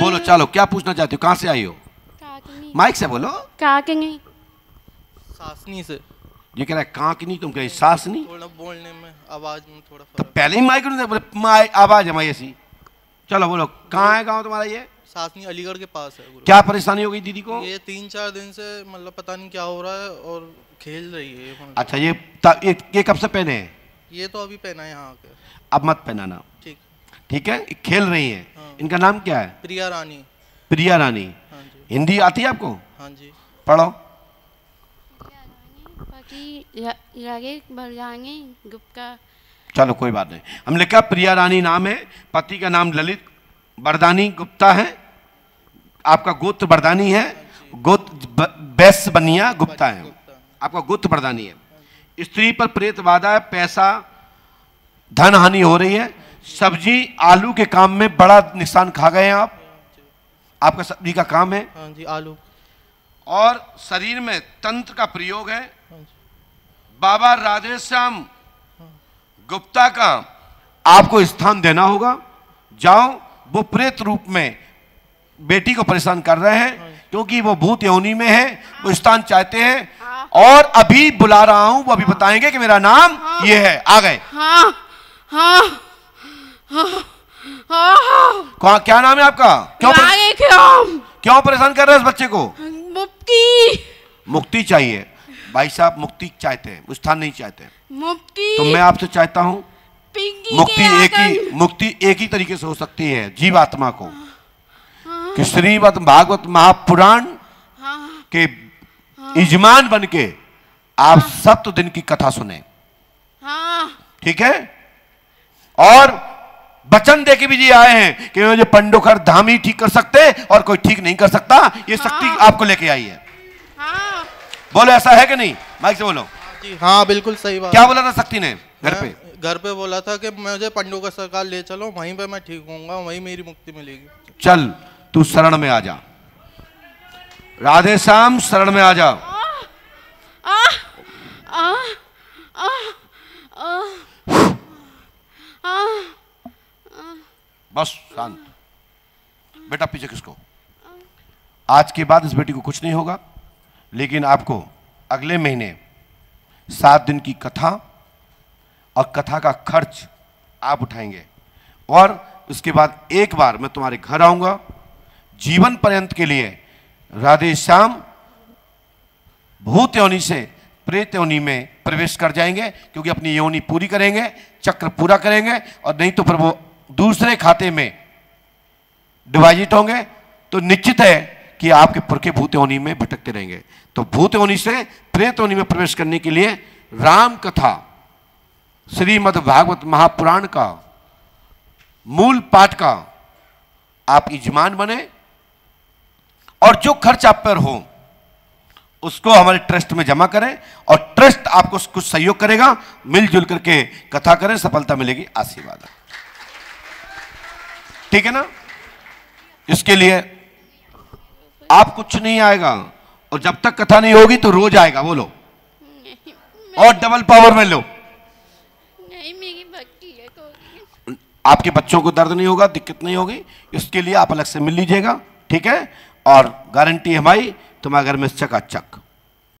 बोलो चलो क्या पूछना चाहते हो कहाँ से आई हो माइक से बोलो सासनी से ये कह रहा है तुम सासनी थोड़ा बोलने में आवाज में थोड़ा तो पहले ही माइक नहीं बोले आवाज ऐसी चलो बोलो कहाँ है तुम्हारा ये सासनी अलीगढ़ के पास है क्या परेशानी हो गई दीदी को ये तीन चार दिन से मतलब पता नहीं क्या हो रहा है और खेल रही है अच्छा ये ये, कब से पहने ये तो अभी पहना है यहाँ अब मत पहनाना ठीक ठीक है खेल रही है इनका नाम क्या है प्रिया रानी प्रिया रानी हाँ हिंदी आती है आपको हाँ जी पढ़ो चलो कोई बात नहीं हमने कहा प्रिया रानी नाम है पति का नाम ललित बरदानी गुप्ता है आपका गोत्र बरदानी है गोत्र बैस बनिया गुप्ता है आपका गुप्त बरदानी है स्त्री पर प्रेत वादा है पैसा धन हानि हो रही है सब्जी आलू के काम में बड़ा निशान खा गए आप आपका सब्जी का काम है हाँ जी आलू और शरीर में तंत्र का प्रयोग है हाँ बाबा राधेश्याम हाँ। गुप्ता का आपको स्थान देना होगा जाओ वो प्रेत रूप में बेटी को परेशान कर रहे हैं हाँ क्योंकि वो भूत योनी में है वो स्थान चाहते हैं और अभी बुला रहा हूं वो अभी बताएंगे कि मेरा नाम ये है आ गए हाँ, हाँ। कौन क्या नाम है आपका क्यों पर... क्यों परेशान कर रहे हैं इस बच्चे को मुक्ति मुक्ति चाहिए भाई साहब मुक्ति चाहते हैं उत्थान नहीं चाहते मुक्ति तो मैं आपसे चाहता हूँ मुक्ति एक ही मुक्ति एक ही तरीके से हो सकती है जीव आत्मा को हाँ। कि श्रीमद भागवत महापुराण हाँ। के इजमान हाँ। बन के आप सप्त दिन की कथा सुने ठीक है और वचन दे के भी जी आए हैं कि मुझे पंडोखर धाम ही ठीक कर सकते और कोई ठीक नहीं कर सकता ये हाँ। शक्ति आपको लेके आई है हाँ। बोलो ऐसा है कि नहीं माइक से बोलो हाँ बिल्कुल सही बात क्या बोला था शक्ति ने घर पे घर पे बोला था कि मुझे पंडोखर सरकार ले चलो वहीं पे मैं ठीक होऊंगा वहीं मेरी मुक्ति मिलेगी चल तू शरण में आ जा राधे श्याम शरण में आ जाओ बस शांत बेटा पीछे किसको आज के बाद इस बेटी को कुछ नहीं होगा लेकिन आपको अगले महीने सात दिन की कथा और कथा का खर्च आप उठाएंगे और उसके बाद एक बार मैं तुम्हारे घर आऊंगा जीवन पर्यंत के लिए राधे श्याम भूत योनी से प्रेत योनी में प्रवेश कर जाएंगे क्योंकि अपनी योनी पूरी करेंगे चक्र पूरा करेंगे और नहीं तो प्रभु दूसरे खाते में डिपॉजिट होंगे तो निश्चित है कि आपके पुरखे भूत होनी में भटकते रहेंगे तो भूत होनी से प्रेत होनी में प्रवेश करने के लिए राम कथा श्रीमद भागवत महापुराण का मूल पाठ का आप यजमान बने और जो खर्च आप पर हो उसको हमारे ट्रस्ट में जमा करें और ट्रस्ट आपको कुछ सहयोग करेगा मिलजुल करके कथा करें सफलता मिलेगी आशीर्वाद ठीक है ना इसके लिए आप कुछ नहीं आएगा और जब तक कथा नहीं होगी तो रोज आएगा बोलो और डबल पावर में लो नहीं मेरी है आपके बच्चों को दर्द नहीं होगा दिक्कत नहीं होगी इसके लिए आप अलग से मिल लीजिएगा ठीक है और गारंटी हमारी तुम्हारे घर में चकाचक